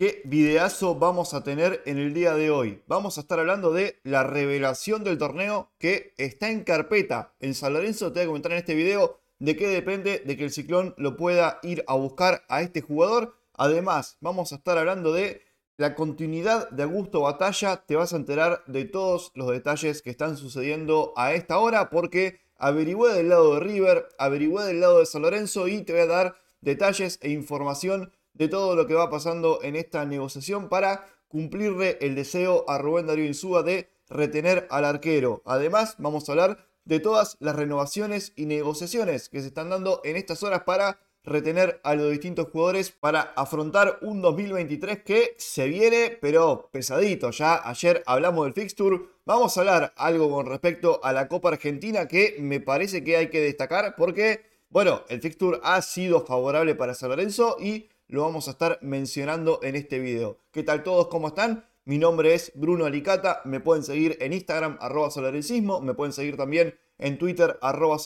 ¿Qué videazo vamos a tener en el día de hoy? Vamos a estar hablando de la revelación del torneo que está en carpeta en San Lorenzo. Te voy a comentar en este video de qué depende de que el ciclón lo pueda ir a buscar a este jugador. Además, vamos a estar hablando de la continuidad de Augusto Batalla. Te vas a enterar de todos los detalles que están sucediendo a esta hora porque averigüé del lado de River, averigüé del lado de San Lorenzo y te voy a dar detalles e información de todo lo que va pasando en esta negociación para cumplirle el deseo a Rubén Darío Insúa de retener al arquero. Además, vamos a hablar de todas las renovaciones y negociaciones que se están dando en estas horas para retener a los distintos jugadores para afrontar un 2023 que se viene, pero pesadito. Ya ayer hablamos del fixture. Vamos a hablar algo con respecto a la Copa Argentina que me parece que hay que destacar porque, bueno, el fixture ha sido favorable para San Lorenzo y lo vamos a estar mencionando en este video. ¿Qué tal todos? ¿Cómo están? Mi nombre es Bruno Alicata, me pueden seguir en Instagram arroba me pueden seguir también en Twitter arroba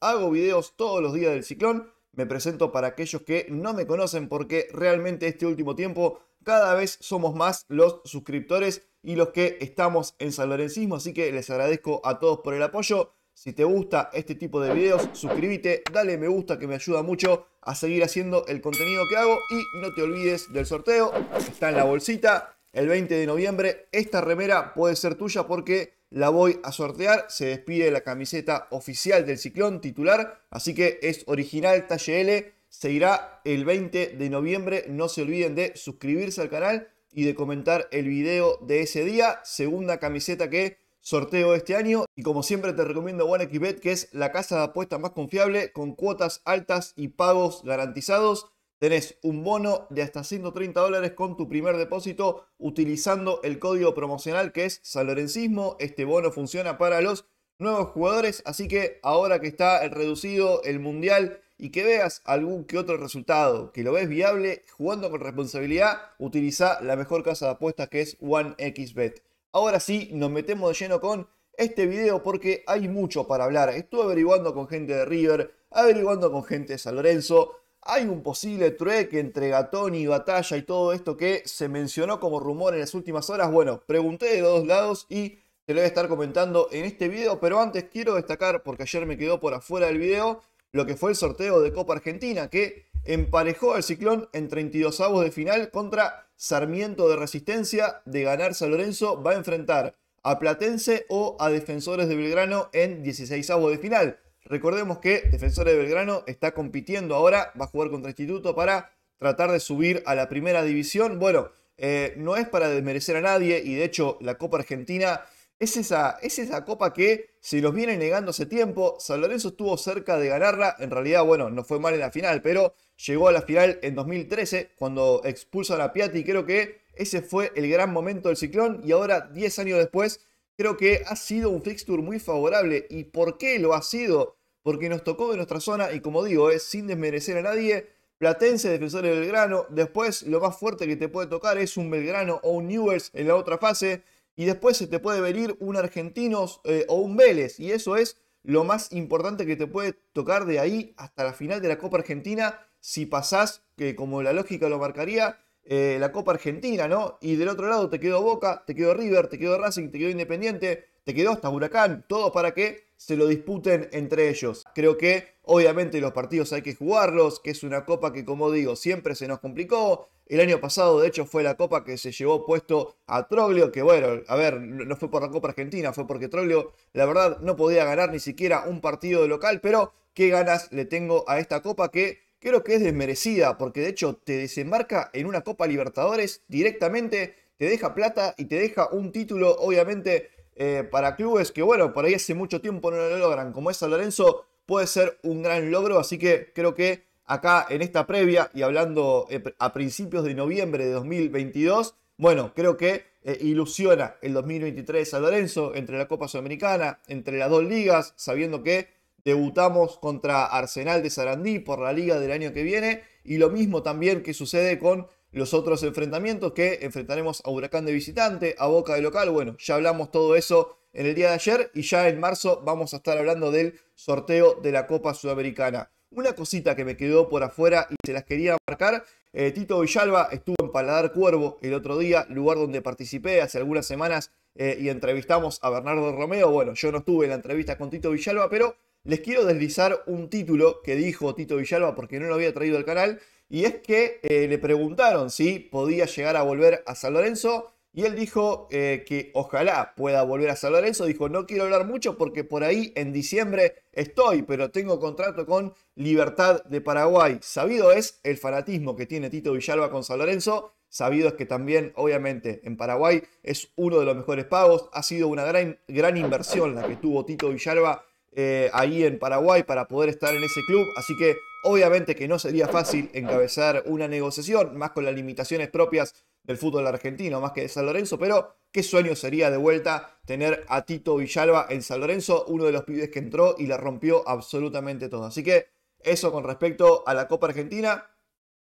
hago videos todos los días del ciclón, me presento para aquellos que no me conocen porque realmente este último tiempo cada vez somos más los suscriptores y los que estamos en Salarencismo. así que les agradezco a todos por el apoyo. Si te gusta este tipo de videos, suscríbete, dale me gusta que me ayuda mucho a seguir haciendo el contenido que hago y no te olvides del sorteo. Está en la bolsita. El 20 de noviembre esta remera puede ser tuya porque la voy a sortear. Se despide la camiseta oficial del ciclón titular. Así que es original talle L. irá el 20 de noviembre. No se olviden de suscribirse al canal y de comentar el video de ese día. Segunda camiseta que sorteo este año. Y como siempre te recomiendo OneXBet, que es la casa de apuestas más confiable, con cuotas altas y pagos garantizados. Tenés un bono de hasta 130 dólares con tu primer depósito utilizando el código promocional que es Salorencismo. Este bono funciona para los nuevos jugadores, así que ahora que está reducido, el mundial y que veas algún que otro resultado que lo ves viable, jugando con responsabilidad, utiliza la mejor casa de apuestas que es OneXBet. Ahora sí, nos metemos de lleno con este video porque hay mucho para hablar. Estuve averiguando con gente de River, averiguando con gente de San Lorenzo. Hay un posible trueque entre Gatón y Batalla y todo esto que se mencionó como rumor en las últimas horas. Bueno, pregunté de dos lados y te lo voy a estar comentando en este video, pero antes quiero destacar, porque ayer me quedó por afuera del video, lo que fue el sorteo de Copa Argentina, que emparejó al Ciclón en 32 avos de final contra Sarmiento de Resistencia. De ganar San Lorenzo va a enfrentar a Platense o a Defensores de Belgrano en 16 avos de final. Recordemos que Defensores de Belgrano está compitiendo ahora, va a jugar contra Instituto para tratar de subir a la primera división. Bueno, eh, no es para desmerecer a nadie y de hecho la Copa Argentina es esa, es copa que se los viene negando hace tiempo. San Lorenzo estuvo cerca de ganarla. En realidad, bueno, no fue mal en la final, pero llegó a la final en 2013 cuando expulsan a Piatti. Creo que ese fue el gran momento del ciclón y ahora, 10 años después, creo que ha sido un fixture muy favorable. ¿Y por qué lo ha sido? Porque nos tocó de nuestra zona y como digo, es sin desmerecer a nadie. Platense, defensor del Belgrano. Después, lo más fuerte que te puede tocar es un Belgrano o un Newells en la otra fase. Y después se te puede venir un Argentinos eh, o un Vélez. Y eso es lo más importante que te puede tocar de ahí hasta la final de la Copa Argentina si pasás, que como la lógica lo marcaría, eh, la Copa Argentina, ¿no? Y del otro lado te quedó Boca, te quedó River, te quedó Racing, te quedó Independiente, te quedó hasta Huracán, todo para que se lo disputen entre ellos. Creo que obviamente los partidos hay que jugarlos, que es una copa que como digo siempre se nos complicó. El año pasado de hecho fue la copa que se llevó puesto a Troglio, que bueno, a ver, no fue por la Copa Argentina, fue porque Troglio la verdad no podía ganar ni siquiera un partido de local, pero qué ganas le tengo a esta copa que creo que es desmerecida, porque de hecho te desembarca en una Copa Libertadores directamente, te deja plata y te deja un título, obviamente, eh, para clubes que, bueno, por ahí hace mucho tiempo no lo logran, como es San Lorenzo, puede ser un gran logro, así que creo que acá en esta previa y hablando eh, a principios de noviembre de 2022, bueno, creo que eh, ilusiona el 2023 San Lorenzo entre la Copa Sudamericana, entre las dos ligas, sabiendo que Debutamos contra Arsenal de Sarandí por la liga del año que viene y lo mismo también que sucede con los otros enfrentamientos que enfrentaremos a Huracán de visitante, a Boca de local. Bueno, ya hablamos todo eso en el día de ayer y ya en marzo vamos a estar hablando del sorteo de la Copa Sudamericana. Una cosita que me quedó por afuera y se las quería marcar. Eh, Tito Villalba estuvo en Paladar Cuervo el otro día, lugar donde participé hace algunas semanas eh, y entrevistamos a Bernardo Romeo. Bueno, yo no estuve en la entrevista con Tito Villalba, pero les quiero deslizar un título que dijo Tito Villalba porque no lo había traído al canal, y es que eh, le preguntaron si podía llegar a volver a San Lorenzo, y él dijo eh, que ojalá pueda volver a San Lorenzo, dijo no quiero hablar mucho porque por ahí en diciembre estoy, pero tengo contrato con Libertad de Paraguay. Sabido es el fanatismo que tiene Tito Villalba con San Lorenzo, Sabido es que también, obviamente, en Paraguay es uno de los mejores pagos. Ha sido una gran, gran, inversión la que tuvo Tito Villalba eh, ahí en Paraguay para poder estar en ese club. Así que obviamente que no sería fácil encabezar una negociación, más con las limitaciones propias del fútbol argentino, más que de San Lorenzo, pero qué sueño sería de vuelta tener a Tito Villalba en San Lorenzo, uno de los pibes que entró y la rompió absolutamente todo. Así que eso con respecto a la Copa Argentina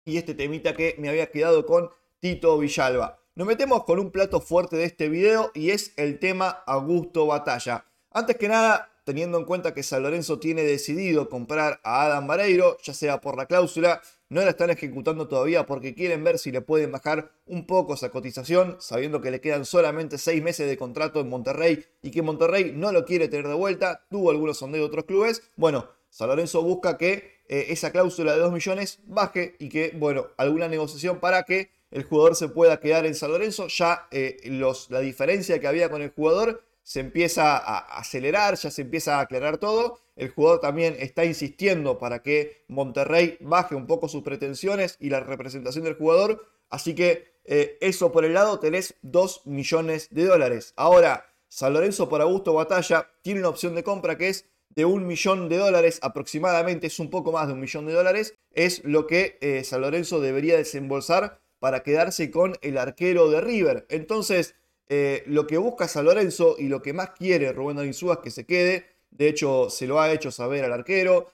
y este temita que me había quedado con Tito Villalba. Nos metemos con un plato fuerte de este video y es el tema Augusto Batalla. Antes que nada, teniendo en cuenta que San Lorenzo tiene decidido comprar a Adam Vareiro, ya sea por la cláusula, no la están ejecutando todavía porque quieren ver si le pueden bajar un poco esa cotización, sabiendo que le quedan solamente seis meses de contrato en Monterrey y que Monterrey no lo quiere tener de vuelta, tuvo algunos sondeos de otros clubes. Bueno, San Lorenzo busca que eh, esa cláusula de 2 millones baje y que, bueno, alguna negociación para que el jugador se pueda quedar en San Lorenzo. Ya eh, los, la diferencia que había con el jugador se empieza a acelerar, ya se empieza a aclarar todo. El jugador también está insistiendo para que Monterrey baje un poco sus pretensiones y la representación del jugador. Así que eh, eso por el lado tenés 2 millones de dólares. Ahora, San Lorenzo por Augusto Batalla tiene una opción de compra que es de un millón de dólares aproximadamente, es un poco más de un millón de dólares, es lo que eh, San Lorenzo debería desembolsar para quedarse con el arquero de River. Entonces, eh, lo que busca San Lorenzo y lo que más quiere Rubén Insúa es que se quede. De hecho, se lo ha hecho saber al arquero.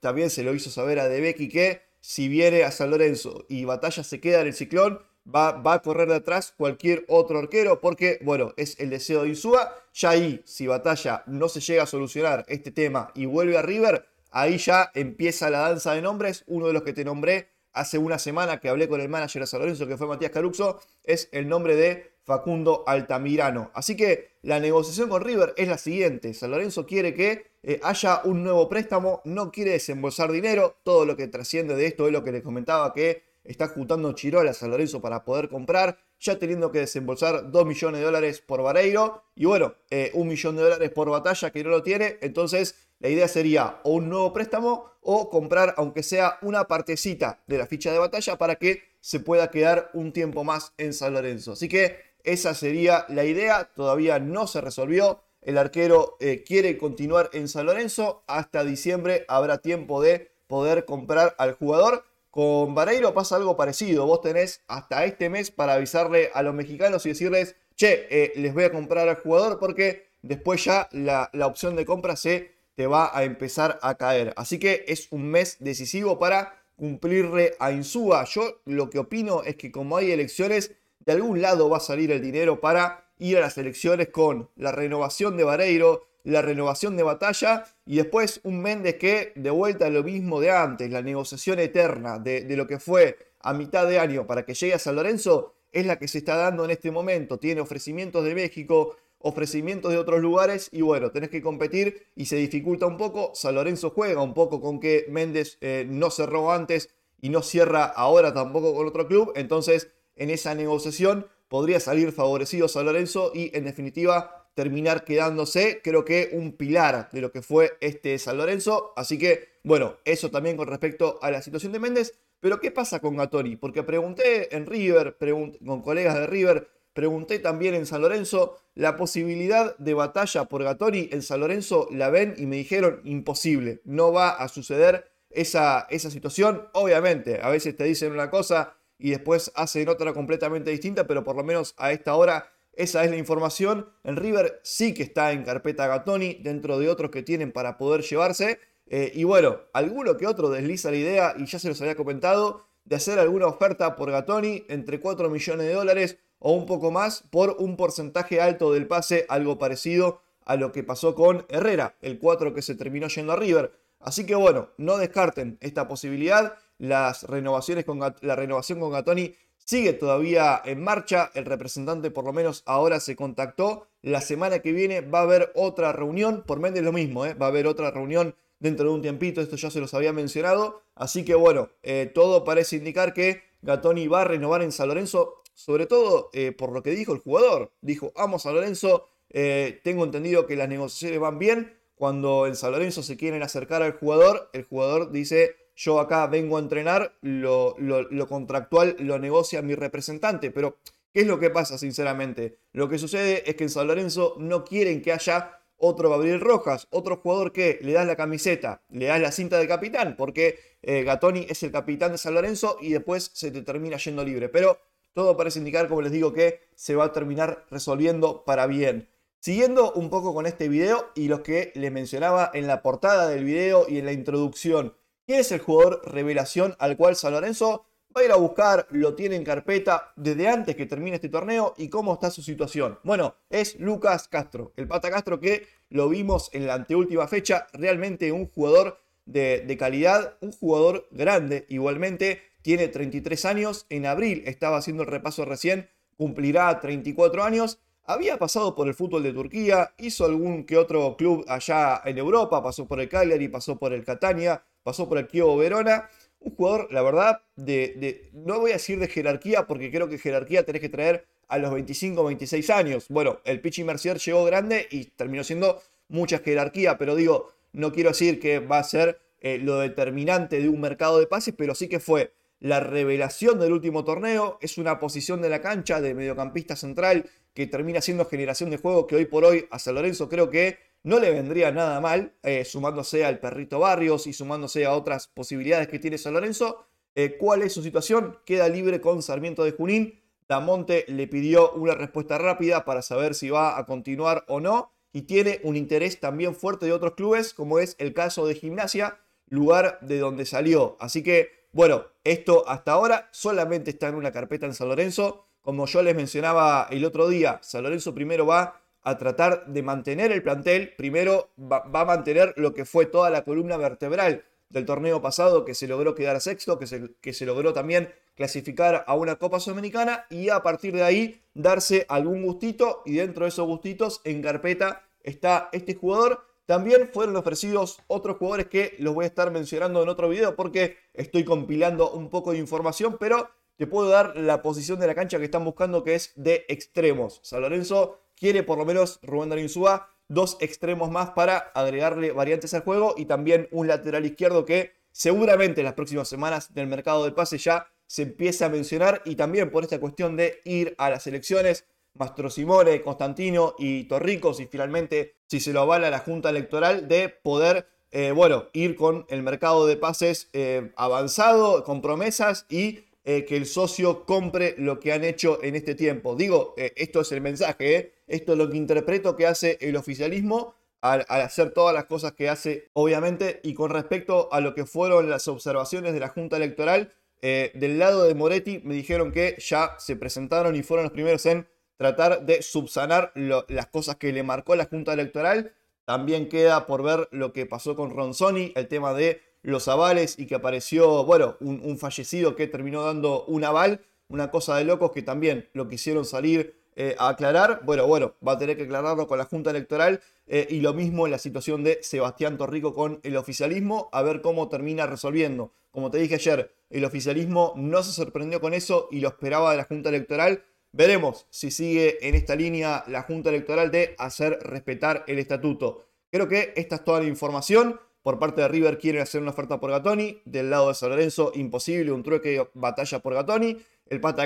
también se lo hizo saber a Debeki que si viene a San Lorenzo y Batalla se queda en el ciclón, va, va a correr de atrás cualquier otro arquero porque, bueno, es el deseo de Insúa. Ya ahí, si Batalla no se llega a solucionar este tema y vuelve a River, ahí ya empieza la danza de nombres. Uno de los que te nombré hace una semana que hablé con el manager de San Lorenzo, que fue Matías Caruxo, es el nombre de Facundo Altamirano. Así que la negociación con River es la siguiente. San Lorenzo quiere que eh, haya un nuevo préstamo, no quiere desembolsar dinero. Todo lo que trasciende de esto es lo que les comentaba que está juntando Chirola a San Lorenzo para poder comprar, ya teniendo que desembolsar 2 millones de dólares por Vareiro y bueno, 1 eh, millón de dólares por batalla que no lo tiene. Entonces la idea sería o un nuevo préstamo o comprar aunque sea una partecita de la ficha de batalla para que se pueda quedar un tiempo más en San Lorenzo. Así que esa sería la idea, todavía no se resolvió. El arquero eh, quiere continuar en San Lorenzo. Hasta diciembre habrá tiempo de poder comprar al jugador. Con Vareiro pasa algo parecido. Vos tenés hasta este mes para avisarle a los mexicanos y decirles, che, eh, les voy a comprar al jugador porque después ya la, la opción de compra se te va a empezar a caer. Así que es un mes decisivo para cumplirle a Insúa. Yo lo que opino es que como hay elecciones, de algún lado va a salir el dinero para ir a las elecciones con la renovación de Vareiro, la renovación de Batalla y después un Méndez que de vuelta a lo mismo de antes, la negociación eterna de, lo que fue a mitad de año para que llegue a San Lorenzo es la que se está dando en este momento. Tiene ofrecimientos de México, ofrecimientos de otros lugares y bueno, tenés que competir y se dificulta un poco. San Lorenzo juega un poco con que Méndez eh, no cerró antes y no cierra ahora tampoco con otro club, entonces en esa negociación, podría salir favorecido San Lorenzo y en definitiva terminar quedándose, creo que un pilar de lo que fue este San Lorenzo. Así que, bueno, eso también con respecto a la situación de Méndez. Pero, ¿qué pasa con Gatori? Porque pregunté en River, con colegas de River, pregunté también en San Lorenzo, la posibilidad de batalla por Gatori en San Lorenzo la ven y me dijeron imposible, no va a suceder esa, esa situación. Obviamente, a veces te dicen una cosa y después hacen otra completamente distinta, pero por lo menos a esta hora esa es la información. En River sí que está en carpeta Gatoni, dentro de otros que tienen para poder llevarse. Eh, y bueno, alguno que otro desliza la idea, y ya se los había comentado, de hacer alguna oferta por Gatoni entre 4 millones de dólares o un poco más por un porcentaje alto del pase, algo parecido a lo que pasó con Herrera, el 4 que se terminó yendo a River. Así que bueno, no descarten esta posibilidad. Las renovaciones con, la renovación con Gatoni sigue todavía en marcha. El representante por lo menos ahora se contactó. La semana que viene va a haber otra reunión. Por Méndez lo mismo, ¿eh? va a haber otra reunión dentro de un tiempito. Esto ya se los había mencionado. Así que bueno, eh, todo parece indicar que Gatoni va a renovar en San Lorenzo. Sobre todo eh, por lo que dijo el jugador. Dijo, amo San Lorenzo. Eh, tengo entendido que las negociaciones van bien. Cuando en San Lorenzo se quieren acercar al jugador, el jugador dice, yo acá vengo a entrenar, lo, lo, contractual lo negocia mi representante. Pero, ¿qué es lo que pasa, sinceramente? Lo que sucede es que en San Lorenzo no quieren que haya otro Gabriel Rojas, otro jugador que le das la camiseta, le das la cinta de capitán, porque eh, Gatoni es el capitán de San Lorenzo y después se te termina yendo libre. Pero todo parece indicar, como les digo, que se va a terminar resolviendo para bien. Siguiendo un poco con este video y los que les mencionaba en la portada del video y en la introducción, ¿Quién es el jugador revelación al cual San Lorenzo va a ir a buscar? Lo tiene en carpeta desde antes que termine este torneo y cómo está su situación. Bueno, es Lucas Castro, el pata Castro que lo vimos en la anteúltima fecha, realmente un jugador de, calidad, un jugador grande igualmente, tiene 33 años, en abril estaba haciendo el repaso recién, cumplirá 34 años había pasado por el fútbol de Turquía, hizo algún que otro club allá en Europa, pasó por el Cagliari, pasó por el Catania, pasó por el Kievo Verona. Un jugador, la verdad, de, no voy a decir de jerarquía, porque creo que jerarquía tenés que traer a los 25 o 26 años. Bueno, el Pichi Mercier llegó grande y terminó siendo mucha jerarquía, pero digo, no quiero decir que va a ser eh, lo determinante de un mercado de pases, pero sí que fue la revelación del último torneo, es una posición de la cancha de mediocampista central que termina siendo generación de juego que hoy por hoy a San Lorenzo creo que no le vendría nada mal, eh, sumándose al perrito Barrios y sumándose a otras posibilidades que tiene San Lorenzo. Eh, ¿Cuál es su situación? Queda libre con Sarmiento de Junín. Damonte le pidió una respuesta rápida para saber si va a continuar o no. Y tiene un interés también fuerte de otros clubes, como es el caso de Gimnasia, lugar de donde salió. Así que, bueno, esto hasta ahora solamente está en una carpeta en San Lorenzo. Como yo les mencionaba el otro día, San Lorenzo primero va a tratar de mantener el plantel. Primero va, a mantener lo que fue toda la columna vertebral del torneo pasado, que se logró quedar sexto, que se, que se logró también clasificar a una Copa Sudamericana y a partir de ahí darse algún gustito y dentro de esos gustitos en carpeta está este jugador. También fueron ofrecidos otros jugadores que los voy a estar mencionando en otro video porque estoy compilando un poco de información, pero te puedo dar la posición de la cancha que están buscando que es de extremos. San Lorenzo quiere por lo menos Rubén Darín dos extremos más para agregarle variantes al juego y también un lateral izquierdo que seguramente en las próximas semanas del mercado de pases ya se empieza a mencionar y también por esta cuestión de ir a las elecciones. Mastro Simone, Constantino y Torricos y finalmente, si se lo avala la Junta Electoral, de poder eh, bueno, ir con el mercado de pases eh, avanzado, con promesas y eh, que el socio compre lo que han hecho en este tiempo. Digo, esto es el mensaje, ¿eh? Esto es lo que interpreto que hace el oficialismo al, hacer todas las cosas que hace, obviamente. Y con respecto a lo que fueron las observaciones de la Junta Electoral, eh, del lado de Moretti me dijeron que ya se presentaron y fueron los primeros en tratar de subsanar las cosas que le marcó la Junta Electoral. También queda por ver lo que pasó con Ronzoni, el tema de los avales y que apareció, bueno, un, un fallecido que terminó dando un aval, una cosa de locos que también lo quisieron salir eh, aclarar, bueno, bueno, va a tener que aclararlo con la Junta Electoral eh, y lo mismo en la situación de Sebastián Torrico con el oficialismo, a ver cómo termina resolviendo. Como te dije ayer, el oficialismo no se sorprendió con eso y lo esperaba de la Junta Electoral. Veremos si sigue en esta línea la Junta Electoral de hacer respetar el estatuto. Creo que esta es toda la información. Por parte de River quieren hacer una oferta por Gatoni. Del lado de San Lorenzo, imposible, un trueque batalla por Gatoni. El Pata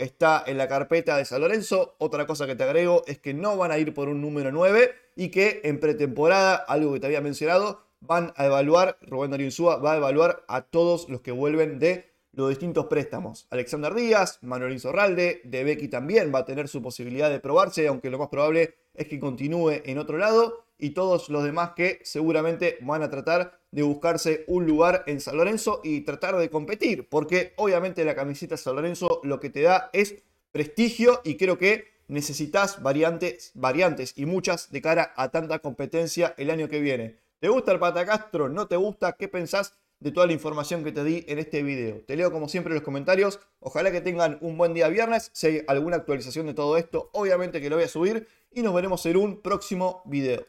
está en la carpeta de San Lorenzo. Otra cosa que te agrego es que no van a ir por un número 9 y que en pretemporada, algo que te había mencionado, van a evaluar, Rubén Darío va a evaluar a todos los que vuelven de los distintos préstamos. Alexander Díaz, Manuel Insorralde, De Becky también va a tener su posibilidad de probarse, aunque lo más probable es que continúe en otro lado y todos los demás que seguramente van a tratar de buscarse un lugar en San Lorenzo y tratar de competir, porque obviamente la camiseta San Lorenzo lo que te da es prestigio y creo que necesitas variantes, variantes y muchas de cara a tanta competencia el año que viene. ¿Te gusta el Patacastro? ¿No te gusta? ¿Qué pensás de toda la información que te di en este video? Te leo como siempre los comentarios. Ojalá que tengan un buen día viernes. Si hay alguna actualización de todo esto, obviamente que lo voy a subir y nos veremos en un próximo video.